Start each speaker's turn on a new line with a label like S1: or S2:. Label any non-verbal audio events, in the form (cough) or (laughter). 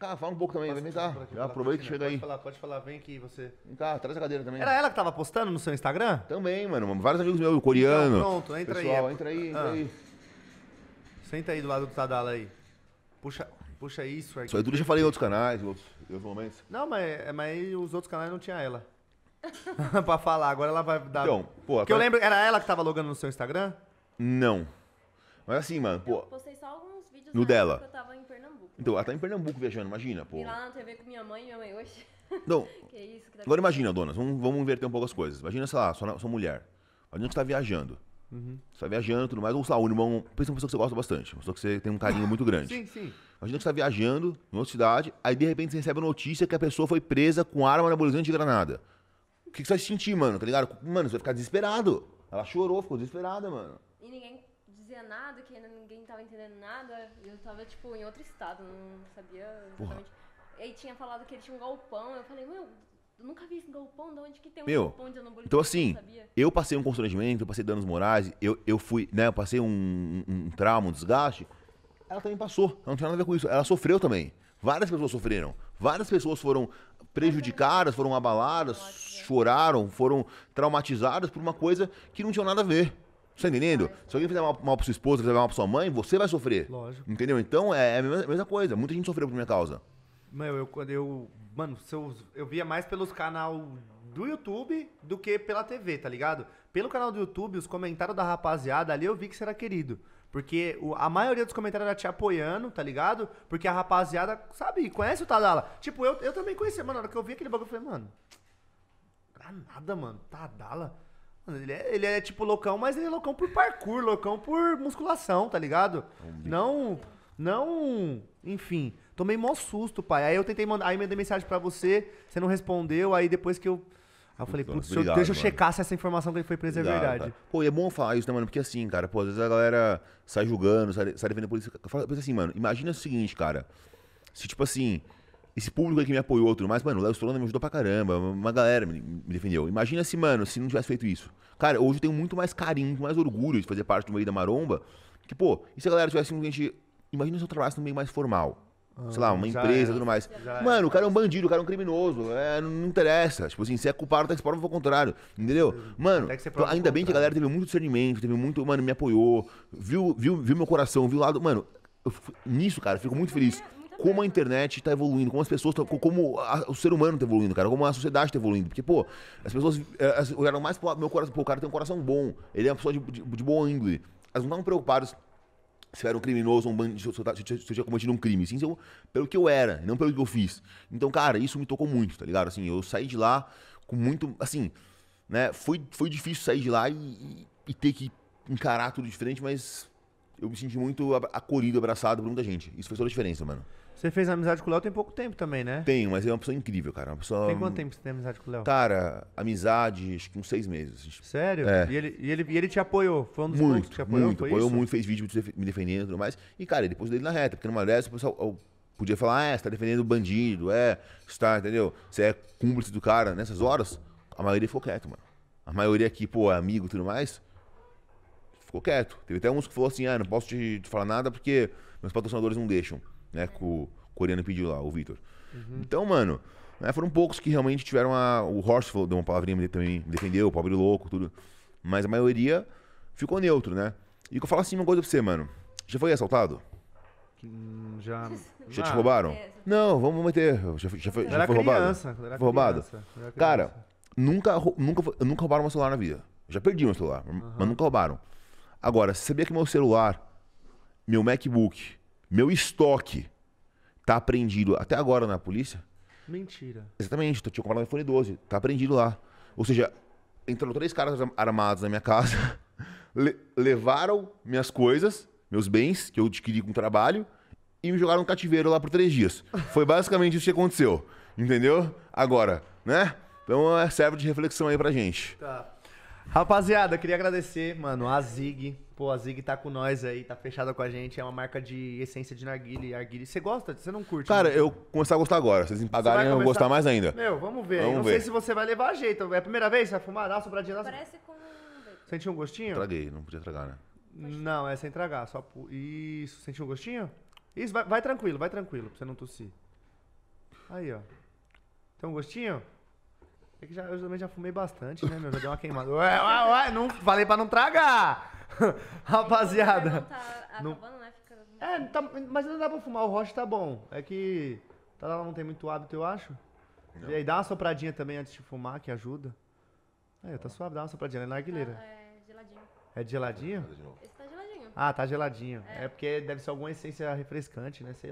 S1: cá, fala um pouco também, Passa, vem cá. Aqui, aproveita e chega pode aí. Pode falar, pode falar, vem aqui você. Vem cá, traz a cadeira também. Era ela que tava postando no seu Instagram? Também, mano. Vários amigos meus, coreano. Então, pronto, entra pessoal, aí. É, entra aí, entra ah.
S2: aí. Senta aí do lado do Tadala aí. Puxa, puxa isso aqui. Só eu já
S1: falei em outros canais, em outros, em outros momentos.
S2: Não, mas, mas os outros canais não tinha ela. (laughs) pra falar, agora ela vai dar. Então, pô. Porque tá... eu lembro, era ela que tava logando no seu Instagram?
S1: Não. Mas assim, mano, pô. Eu postei só alguns vídeos no dela. Que eu tava em Pernambuco. Então, ela tá em Pernambuco viajando, imagina, pô. E lá
S2: na TV com minha mãe e minha mãe hoje. Não. (laughs) que isso que Agora imagina,
S1: donas, vamos, vamos inverter um pouco as coisas. Imagina, sei lá, sua, sua mulher. Imagina que você tá viajando. Uhum. Você tá viajando e tudo mais. Ou sei lá, um irmão. Pensa uma pessoa que você gosta bastante. Uma pessoa que você tem um carinho muito (laughs) grande. sim, sim. Imagina que você tá viajando em outra cidade, aí de repente você recebe a notícia que a pessoa foi presa com arma anabolizante de granada. O que, que você vai sentir, mano? Tá ligado? Mano, você vai ficar desesperado. Ela chorou, ficou desesperada, mano.
S2: E ninguém nada, que ninguém tava entendendo nada. Eu tava, tipo, em outro estado, não sabia exatamente. E tinha falado que ele tinha um galpão. Eu falei, meu, eu nunca vi esse galpão, de onde que tem um meu, galpão de anabolismo? Então, assim,
S1: eu, eu, passei um constrangimento, eu passei danos morais, eu, eu fui, né, eu passei um, um, um trauma, um desgaste. Ela também passou, ela não tinha nada a ver com isso. Ela sofreu também. Várias pessoas sofreram. Várias pessoas foram prejudicadas, foram abaladas, choraram, foram traumatizadas por uma coisa que não tinha nada a ver. Você tá entendendo? Se alguém fizer mal, mal pra sua esposa, fizer mal pra sua mãe, você vai sofrer. Lógico. Entendeu? Então é, é a mesma, a mesma coisa. Muita gente sofreu por minha causa.
S2: Meu, eu quando eu. Mano, eu, eu via mais pelos canal do YouTube do que pela TV, tá ligado? Pelo canal do YouTube, os comentários da rapaziada ali eu vi que você era querido. Porque o, a maioria dos comentários era te apoiando, tá ligado? Porque a rapaziada, sabe, conhece o Tadala. Tipo, eu, eu também conhecia, mano. Na hora que eu vi aquele bagulho, eu falei, mano. Pra nada, mano. Tadala. Mano, ele é, ele é tipo loucão, mas ele é loucão por parkour, loucão por musculação, tá ligado? É não. Não. Enfim. Tomei mó susto, pai. Aí eu tentei mandar. Aí mandei mensagem pra você, você não respondeu. Aí depois que eu.
S1: Aí eu falei, putz, deixa eu
S2: checar se essa informação que ele foi presa é verdade. Cara.
S1: Pô, e é bom falar isso, né, mano? Porque assim, cara, pô, às vezes a galera sai julgando, sai, sai defendendo a polícia. Pensa assim, mano, imagina o seguinte, cara. Se tipo assim, esse público aí é que me apoiou outro tudo mais, mano, o Léo Stronda me ajudou pra caramba, uma galera me, me defendeu. Imagina se, mano, se não tivesse feito isso. Cara, hoje eu tenho muito mais carinho, muito mais orgulho de fazer parte do meio da maromba, que, pô, e se a galera tivesse simplesmente. Imagina se eu trabalhasse no meio mais formal. sei lá, ah, uma empresa e tudo mais. Mano, o cara é um bandido, o cara é um criminoso. É, não, não interessa. Tipo assim, se é culpado, tá que se o contrário. Entendeu? Mano, então, ainda bem que a galera teve muito discernimento, teve muito, mano, me apoiou, viu, viu, viu meu coração, viu o lado. Mano, eu, nisso, cara, eu fico muito feliz como a internet está evoluindo, como as pessoas, tão, como a, o ser humano está evoluindo, cara, como a sociedade está evoluindo. Porque, pô, as pessoas eh, olharam é mais pro meu coração, pô, o cara tem um coração bom, ele é uma pessoa de, de, de boa índole. Elas não estavam preocupadas se eu era um criminoso um bandido, se eu, se, se eu tinha cometido um crime. Sim, eu, pelo que eu era, não pelo que eu fiz. Então, cara, isso me tocou muito, tá ligado? Assim, eu saí de lá com muito. Assim, né? Foi, foi difícil sair de lá e, e, e ter que encarar tudo diferente, mas eu me senti muito acolhido, abraçado por muita gente. Isso fez toda a diferença, mano. Você fez amizade com o Léo tem pouco tempo também, né? Tenho, mas ele é uma pessoa incrível, cara. É uma pessoa... Tem quanto tempo você tem amizade com o Léo? Cara, amizade, acho que uns seis meses. Sério? É. E,
S2: ele, e, ele, e ele te apoiou? Foi um dos muito, que te apoiou? Muito, apoiou isso? muito,
S1: fez vídeo me defendendo e tudo mais. E, cara, ele pôs dele na reta, porque numa dessas o pessoal podia falar, é, ah, você tá defendendo o bandido, é, você tá, entendeu? Você é cúmplice do cara. Nessas horas, a maioria ficou quieto, mano. A maioria aqui, pô, é amigo e tudo mais, ficou quieto. Teve até uns que falou assim, ah, não posso te falar nada porque meus patrocinadores não deixam né? Que o coreano pediu lá, o Vitor. Uhum. Então, mano, né, foram poucos que realmente tiveram a. O Horst falou, deu uma palavrinha também, me defendeu, o pobre louco, tudo. Mas a maioria ficou neutro, né? E que eu falo assim, uma coisa pra você, mano. Já foi assaltado?
S2: Hum, (laughs) já. te ah, roubaram? É.
S1: Não, vamos meter. Já, já roubado? já foi roubado? roubado? Cara, nunca, nunca, nunca roubaram meu celular na vida. Já perdi meu celular, uhum. mas nunca roubaram. Agora, você sabia que meu celular, meu MacBook, meu estoque tá apreendido até agora na polícia. Mentira. Exatamente, eu tinha comprado um iPhone 12, tá apreendido lá. Ou seja, entraram três caras armados na minha casa, (laughs) le levaram minhas coisas, meus bens, que eu adquiri com trabalho, e me jogaram no cativeiro lá por três dias. Foi basicamente isso que aconteceu. Entendeu? Agora, né? Então é, serve de reflexão aí pra gente.
S2: Tá. Rapaziada, queria agradecer, mano, a Zig. Pô, a Zig tá com nós aí, tá fechada com a gente. É uma marca de essência de narguile, arguile. Você gosta? Você não curte? Cara, muito? Né? eu
S1: comecei a gostar agora. Vocês me pagarem, eu vou gostar mais ainda. Meu, vamos ver. Vamos não ver. sei se
S2: você vai levar jeito. É a primeira vez? Você vai fumar? Dá uma sobradinha? Parece com...
S1: Sentiu um gostinho? Traguei, não podia tragar, né?
S2: Não, é sem tragar. Só... Isso, sentiu um gostinho? Isso, vai, vai tranquilo, vai tranquilo, pra você não tossir. Aí, ó. Tem um gostinho? É que já, eu também já fumei bastante, né, meu? Já deu uma queimada. Ué, ué, ué, não, falei pra não tragar! (laughs) Rapaziada. Não tá acabando, né? É, tá, mas não dá pra fumar, o rocha tá bom. É que tá ela não tem muito hábito, eu acho. Não. E aí dá uma sopradinha também antes de fumar, que ajuda. É, tá, tá suave, dá uma sopradinha. É né? aguileira Tá,
S1: é geladinho. É tá de geladinho? Esse tá geladinho. Ah, tá geladinho. É.
S2: é porque deve ser alguma essência refrescante, né? Sei